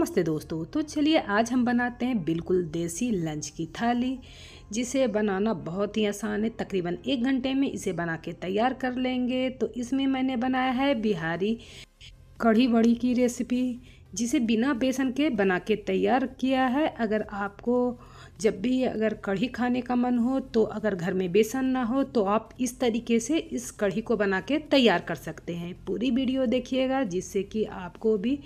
नमस्ते दोस्तों तो चलिए आज हम बनाते हैं बिल्कुल देसी लंच की थाली जिसे बनाना बहुत ही आसान है तकरीबन एक घंटे में इसे बना के तैयार कर लेंगे तो इसमें मैंने बनाया है बिहारी कढ़ी बड़ी की रेसिपी जिसे बिना बेसन के बना के तैयार किया है अगर आपको जब भी अगर कढ़ी खाने का मन हो तो अगर घर में बेसन ना हो तो आप इस तरीके से इस कढ़ी को बना के तैयार कर सकते हैं पूरी वीडियो देखिएगा जिससे कि आपको भी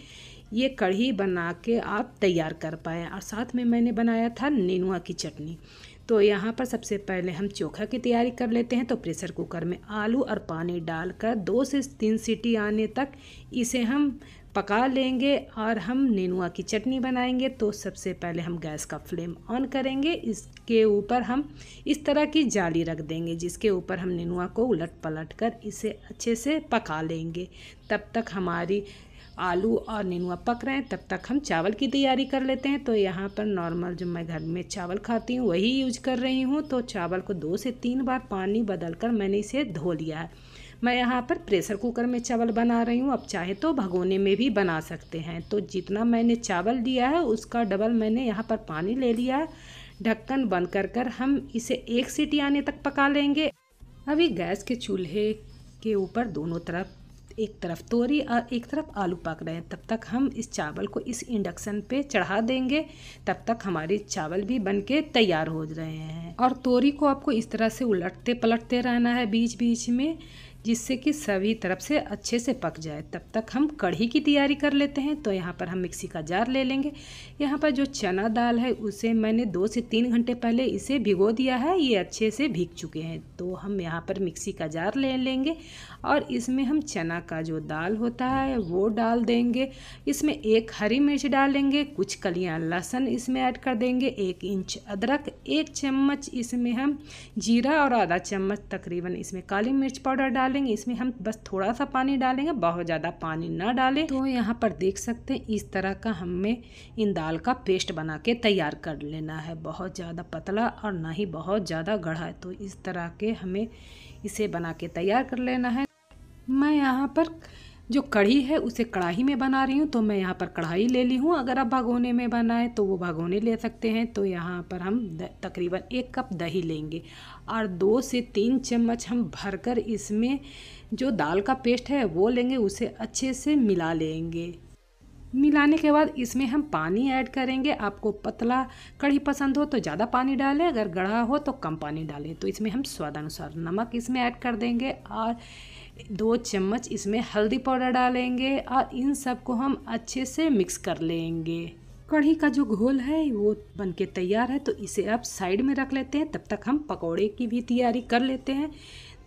ये कढ़ी बना के आप तैयार कर पाएँ और साथ में मैंने बनाया था नेनुआ की चटनी तो यहाँ पर सबसे पहले हम चोखा की तैयारी कर लेते हैं तो प्रेशर कुकर में आलू और पानी डालकर दो से तीन सीटी आने तक इसे हम पका लेंगे और हम नेनुआ की चटनी बनाएंगे तो सबसे पहले हम गैस का फ्लेम ऑन करेंगे इसके ऊपर हम इस तरह की जाली रख देंगे जिसके ऊपर हम नेनुआ को उलट पलट कर इसे अच्छे से पका लेंगे तब तक हमारी आलू और नीनुआ पक रहे हैं तब तक हम चावल की तैयारी कर लेते हैं तो यहाँ पर नॉर्मल जो मैं घर में चावल खाती हूँ वही यूज कर रही हूँ तो चावल को दो से तीन बार पानी बदल कर मैंने इसे धो लिया है मैं यहाँ पर प्रेशर कुकर में चावल बना रही हूँ अब चाहे तो भगोने में भी बना सकते हैं तो जितना मैंने चावल दिया है उसका डबल मैंने यहाँ पर पानी ले लिया है ढक्कन बंद कर कर हम इसे एक सीटी आने तक पका लेंगे अभी गैस के चूल्हे के ऊपर दोनों तरफ एक तरफ तोरी और एक तरफ आलू पक रहे हैं तब तक हम इस चावल को इस इंडक्शन पे चढ़ा देंगे तब तक हमारे चावल भी बन के तैयार हो रहे हैं और तोरी को आपको इस तरह से उलटते पलटते रहना है बीच बीच में जिससे कि सभी तरफ से अच्छे से पक जाए तब तक हम कढ़ी की तैयारी कर लेते हैं तो यहाँ पर हम मिक्सी का जार ले लेंगे यहाँ पर जो चना दाल है उसे मैंने दो से तीन घंटे पहले इसे भिगो दिया है ये अच्छे से भीग चुके हैं तो हम यहाँ पर मिक्सी का जार ले लेंगे और इसमें हम चना का जो दाल होता है वो डाल देंगे इसमें एक हरी मिर्च डालेंगे कुछ कलियाँ लहसुन इसमें ऐड कर देंगे एक इंच अदरक एक चम्मच इसमें हम जीरा और आधा चम्मच तकरीबन इसमें काली मिर्च पाउडर डालेंगे इसमें हम बस थोड़ा सा पानी डालेंगे बहुत ज़्यादा पानी ना डालें तो यहाँ पर देख सकते हैं इस तरह का हमें इन दाल का पेस्ट बना के तैयार कर लेना है बहुत ज़्यादा पतला और ना ही बहुत ज़्यादा गढ़ा है तो इस तरह के हमें इसे बना के तैयार कर लेना है मैं यहाँ पर जो कढ़ी है उसे कढ़ाई में बना रही हूँ तो मैं यहाँ पर कढ़ाई ले ली हूँ अगर आप भगोने में बनाएं तो वो भगोने ले सकते हैं तो यहाँ पर हम तकरीबन एक कप दही लेंगे और दो से तीन चम्मच हम भरकर इसमें जो दाल का पेस्ट है वो लेंगे उसे अच्छे से मिला लेंगे मिलाने के बाद इसमें हम पानी ऐड करेंगे आपको पतला कढ़ी पसंद हो तो ज़्यादा पानी डालें अगर गढ़ा हो तो कम पानी डालें तो इसमें हम स्वाद अनुसार नमक इसमें ऐड कर देंगे और दो चम्मच इसमें हल्दी पाउडर डालेंगे और इन सब को हम अच्छे से मिक्स कर लेंगे कढ़ी का जो घोल है वो बनके तैयार है तो इसे आप साइड में रख लेते हैं तब तक हम पकौड़े की भी तैयारी कर लेते हैं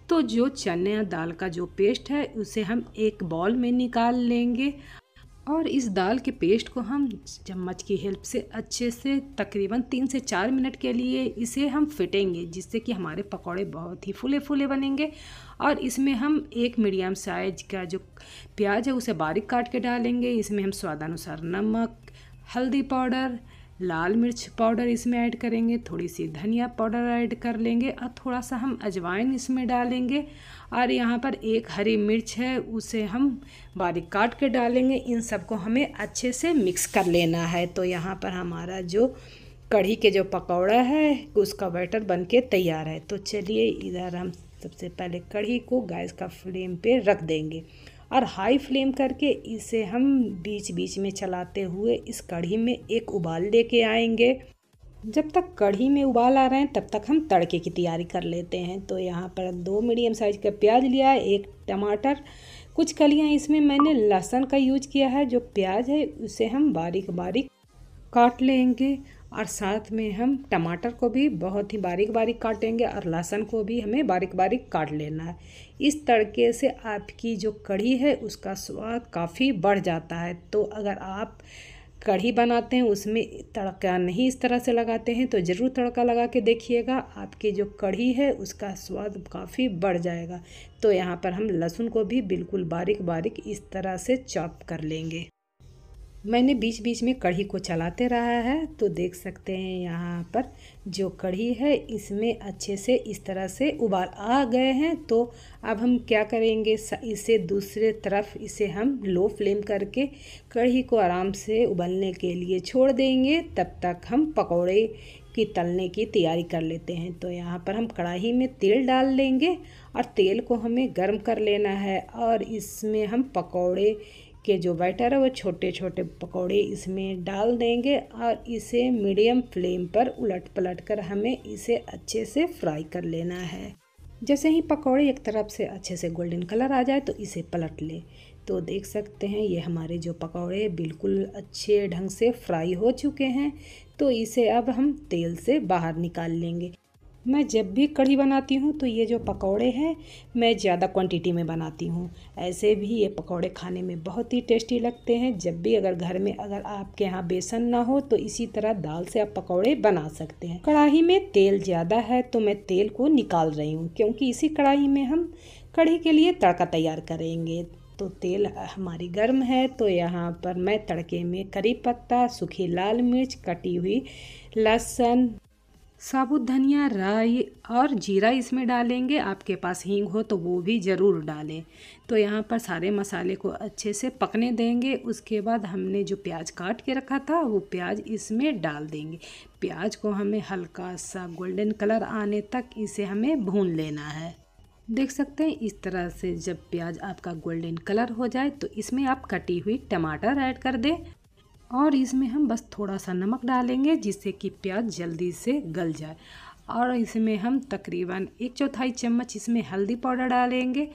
तो जो चने दाल का जो पेस्ट है उसे हम एक बॉल में निकाल लेंगे और इस दाल के पेस्ट को हम चम्मच की हेल्प से अच्छे से तकरीबन तीन से चार मिनट के लिए इसे हम फिटेंगे जिससे कि हमारे पकौड़े बहुत ही फूले फूले बनेंगे और इसमें हम एक मीडियम साइज का जो प्याज है उसे बारीक काट के डालेंगे इसमें हम स्वादानुसार नमक हल्दी पाउडर लाल मिर्च पाउडर इसमें ऐड करेंगे थोड़ी सी धनिया पाउडर ऐड कर लेंगे और थोड़ा सा हम अजवाइन इसमें डालेंगे और यहाँ पर एक हरी मिर्च है उसे हम बारीक काट के डालेंगे इन सबको हमें अच्छे से मिक्स कर लेना है तो यहाँ पर हमारा जो कढ़ी के जो पकौड़ा है उसका बैटर बन के तैयार है तो चलिए इधर हम सबसे पहले कढ़ी को गैस का फ्लेम पर रख देंगे और हाई फ्लेम करके इसे हम बीच बीच में चलाते हुए इस कढ़ी में एक उबाल दे के आएंगे जब तक कढ़ी में उबाल आ रहे हैं तब तक हम तड़के की तैयारी कर लेते हैं तो यहाँ पर दो मीडियम साइज़ का प्याज लिया है एक टमाटर कुछ कलियाँ इसमें मैंने लहसुन का यूज किया है जो प्याज है उसे हम बारीक बारीक काट लेंगे और साथ में हम टमाटर को भी बहुत ही बारीक बारीक काटेंगे और लहसुन को भी हमें बारीक बारीक काट लेना है इस तड़के से आपकी जो कढ़ी है उसका स्वाद काफ़ी बढ़ जाता है तो अगर आप कढ़ी बनाते हैं उसमें तड़का नहीं इस तरह से लगाते हैं तो ज़रूर तड़का लगा के देखिएगा आपकी जो कढ़ी है उसका स्वाद काफ़ी बढ़ जाएगा तो यहाँ पर हम लहसुन को भी बिल्कुल बारीक बारीक इस तरह से चॉप कर लेंगे मैंने बीच बीच में कढ़ी को चलाते रहा है तो देख सकते हैं यहाँ पर जो कढ़ी है इसमें अच्छे से इस तरह से उबाल आ गए हैं तो अब हम क्या करेंगे इसे दूसरे तरफ इसे हम लो फ्लेम करके कढ़ी को आराम से उबलने के लिए छोड़ देंगे तब तक हम पकौड़े की तलने की तैयारी कर लेते हैं तो यहाँ पर हम कढ़ाई में तेल डाल लेंगे और तेल को हमें गर्म कर लेना है और इसमें हम पकौड़े के जो बैटर है वो छोटे छोटे पकौड़े इसमें डाल देंगे और इसे मीडियम फ्लेम पर उलट पलट कर हमें इसे अच्छे से फ्राई कर लेना है जैसे ही पकौड़े एक तरफ से अच्छे से गोल्डन कलर आ जाए तो इसे पलट लें तो देख सकते हैं ये हमारे जो पकौड़े बिल्कुल अच्छे ढंग से फ्राई हो चुके हैं तो इसे अब हम तेल से बाहर निकाल लेंगे मैं जब भी कढ़ी बनाती हूँ तो ये जो पकौड़े हैं मैं ज़्यादा क्वांटिटी में बनाती हूँ ऐसे भी ये पकौड़े खाने में बहुत ही टेस्टी लगते हैं जब भी अगर घर में अगर आपके यहाँ बेसन ना हो तो इसी तरह दाल से आप पकौड़े बना सकते हैं कढ़ाई में तेल ज़्यादा है तो मैं तेल को निकाल रही हूँ क्योंकि इसी कढ़ाई में हम कढ़ी के लिए तड़का तैयार करेंगे तो तेल हमारी गर्म है तो यहाँ पर मैं तड़के में करी पत्ता सूखी लाल मिर्च कटी हुई लहसुन साबुत धनिया राई और जीरा इसमें डालेंगे आपके पास हींग हो तो वो भी ज़रूर डालें तो यहाँ पर सारे मसाले को अच्छे से पकने देंगे उसके बाद हमने जो प्याज काट के रखा था वो प्याज इसमें डाल देंगे प्याज को हमें हल्का सा गोल्डन कलर आने तक इसे हमें भून लेना है देख सकते हैं इस तरह से जब प्याज आपका गोल्डन कलर हो जाए तो इसमें आप कटी हुई टमाटर ऐड कर दें और इसमें हम बस थोड़ा सा नमक डालेंगे जिससे कि प्याज जल्दी से गल जाए और इसमें हम तकरीबन एक चौथाई चम्मच इसमें हल्दी पाउडर डालेंगे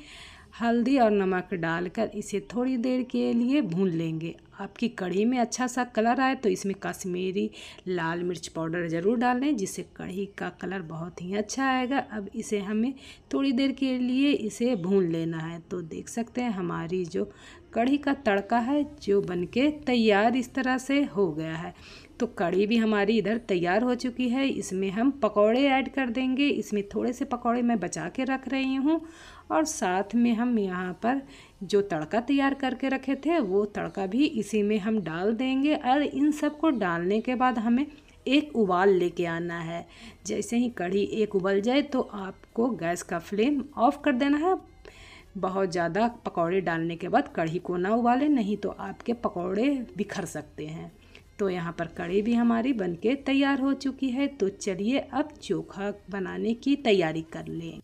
हल्दी और नमक डालकर इसे थोड़ी देर के लिए भून लेंगे आपकी कढ़ी में अच्छा सा कलर आए तो इसमें कश्मीरी लाल मिर्च पाउडर ज़रूर डालें जिससे कढ़ी का कलर बहुत ही अच्छा आएगा अब इसे हमें थोड़ी देर के लिए इसे भून लेना है तो देख सकते हैं हमारी जो कढ़ी का तड़का है जो बनके तैयार इस तरह से हो गया है तो कढ़ी भी हमारी इधर तैयार हो चुकी है इसमें हम पकौड़े ऐड कर देंगे इसमें थोड़े से पकौड़े मैं बचा के रख रही हूँ और साथ में हम यहाँ पर जो तड़का तैयार करके रखे थे वो तड़का भी इसी में हम डाल देंगे और इन सब को डालने के बाद हमें एक उबाल लेके आना है जैसे ही कढ़ी एक उबल जाए तो आपको गैस का फ्लेम ऑफ कर देना है बहुत ज़्यादा पकौड़े डालने के बाद कढ़ी को ना उबाले नहीं तो आपके पकौड़े बिखर सकते हैं तो यहाँ पर कढ़ी भी हमारी बनके तैयार हो चुकी है तो चलिए अब चोखा बनाने की तैयारी कर लें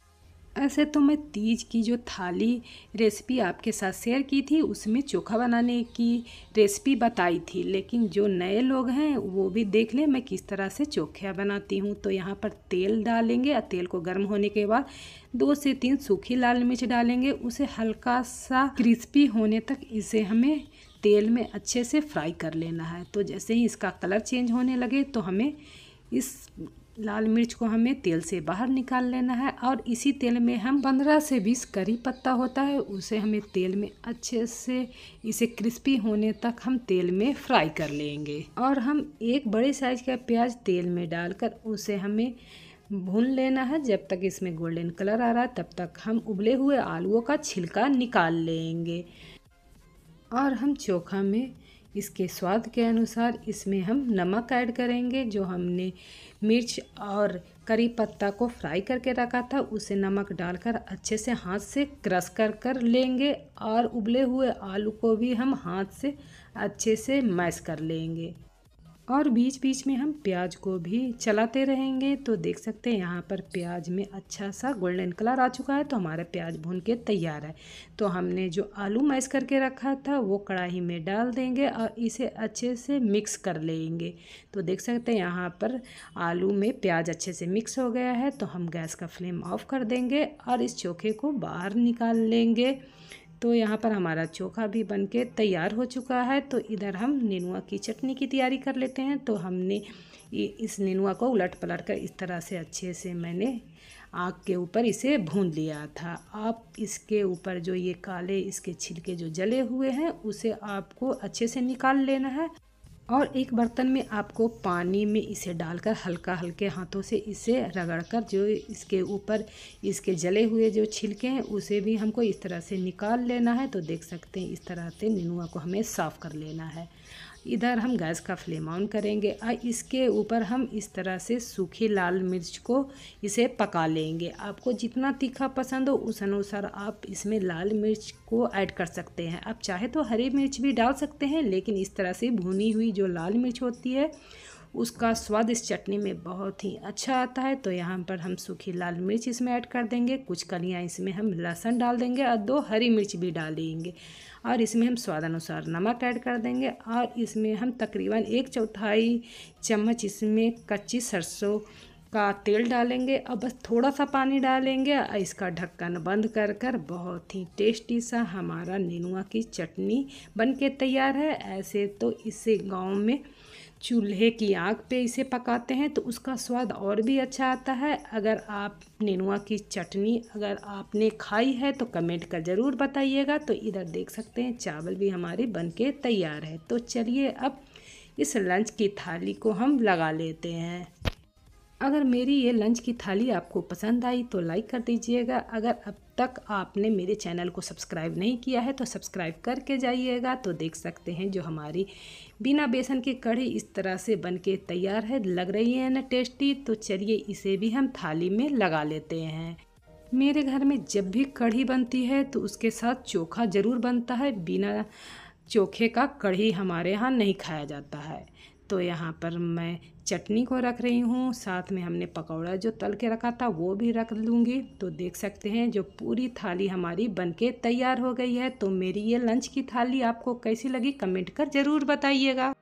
ऐसे तो मैं तीज की जो थाली रेसिपी आपके साथ शेयर की थी उसमें चोखा बनाने की रेसिपी बताई थी लेकिन जो नए लोग हैं वो भी देख लें मैं किस तरह से चोखा बनाती हूँ तो यहाँ पर तेल डालेंगे और तेल को गर्म होने के बाद दो से तीन सूखी लाल मिर्च डालेंगे उसे हल्का सा क्रिस्पी होने तक इसे हमें तेल में अच्छे से फ्राई कर लेना है तो जैसे ही इसका कलर चेंज होने लगे तो हमें इस लाल मिर्च को हमें तेल से बाहर निकाल लेना है और इसी तेल में हम पंद्रह से बीस करी पत्ता होता है उसे हमें तेल में अच्छे से इसे क्रिस्पी होने तक हम तेल में फ्राई कर लेंगे और हम एक बड़े साइज का प्याज तेल में डालकर उसे हमें भून लेना है जब तक इसमें गोल्डन कलर आ रहा है तब तक हम उबले हुए आलूओं का छिलका निकाल लेंगे और हम चोखा में इसके स्वाद के अनुसार इसमें हम नमक ऐड करेंगे जो हमने मिर्च और करी पत्ता को फ्राई करके रखा था उसे नमक डालकर अच्छे से हाथ से क्रश कर कर लेंगे और उबले हुए आलू को भी हम हाथ से अच्छे से मैश कर लेंगे और बीच बीच में हम प्याज को भी चलाते रहेंगे तो देख सकते हैं यहाँ पर प्याज में अच्छा सा गोल्डन कलर आ चुका है तो हमारा प्याज भून के तैयार है तो हमने जो आलू मैस करके रखा था वो कढ़ाई में डाल देंगे और इसे अच्छे से मिक्स कर लेंगे तो देख सकते हैं यहाँ पर आलू में प्याज अच्छे से मिक्स हो गया है तो हम गैस का फ्लेम ऑफ कर देंगे और इस चोखे को बाहर निकाल लेंगे तो यहाँ पर हमारा चोखा भी बन के तैयार हो चुका है तो इधर हम नेनुआ की चटनी की तैयारी कर लेते हैं तो हमने इस नेनुआ को उलट पलट कर इस तरह से अच्छे से मैंने आग के ऊपर इसे भून लिया था आप इसके ऊपर जो ये काले इसके छिलके जो जले हुए हैं उसे आपको अच्छे से निकाल लेना है और एक बर्तन में आपको पानी में इसे डालकर हल्का हल्के हाथों से इसे रगड़कर जो इसके ऊपर इसके जले हुए जो छिलके हैं उसे भी हमको इस तरह से निकाल लेना है तो देख सकते हैं इस तरह से निनुआ को हमें साफ़ कर लेना है इधर हम गैस का फ्लेम ऑन करेंगे और इसके ऊपर हम इस तरह से सूखी लाल मिर्च को इसे पका लेंगे आपको जितना तीखा पसंद हो उस अनुसार आप इसमें लाल मिर्च को ऐड कर सकते हैं आप चाहे तो हरी मिर्च भी डाल सकते हैं लेकिन इस तरह से भुनी हुई जो लाल मिर्च होती है उसका स्वाद इस चटनी में बहुत ही अच्छा आता है तो यहाँ पर हम सूखी लाल मिर्च इसमें ऐड कर देंगे कुछ कलियाँ इसमें हम लहसुन डाल देंगे और दो हरी मिर्च भी डालेंगे और इसमें हम स्वाद अनुसार नमक ऐड कर देंगे और इसमें हम तकरीबन एक चौथाई चम्मच इसमें कच्ची सरसों का तेल डालेंगे और बस थोड़ा सा पानी डालेंगे और इसका ढक्कन बंद कर कर बहुत ही टेस्टी सा हमारा नीनुआ की चटनी बन के तैयार है ऐसे तो इसे गांव में चूल्हे की आग पे इसे पकाते हैं तो उसका स्वाद और भी अच्छा आता है अगर आप नेनुआ की चटनी अगर आपने खाई है तो कमेंट कर ज़रूर बताइएगा तो इधर देख सकते हैं चावल भी हमारे बन के तैयार है तो चलिए अब इस लंच की थाली को हम लगा लेते हैं अगर मेरी ये लंच की थाली आपको पसंद आई तो लाइक कर दीजिएगा अगर अब तक आपने मेरे चैनल को सब्सक्राइब नहीं किया है तो सब्सक्राइब करके जाइएगा तो देख सकते हैं जो हमारी बिना बेसन की कढ़ी इस तरह से बन के तैयार है लग रही है ना टेस्टी तो चलिए इसे भी हम थाली में लगा लेते हैं मेरे घर में जब भी कढ़ी बनती है तो उसके साथ चोखा ज़रूर बनता है बिना चोखे का कढ़ी हमारे यहाँ नहीं खाया जाता है तो यहाँ पर मैं चटनी को रख रही हूँ साथ में हमने पकौड़ा जो तल के रखा था वो भी रख लूँगी तो देख सकते हैं जो पूरी थाली हमारी बनके तैयार हो गई है तो मेरी ये लंच की थाली आपको कैसी लगी कमेंट कर ज़रूर बताइएगा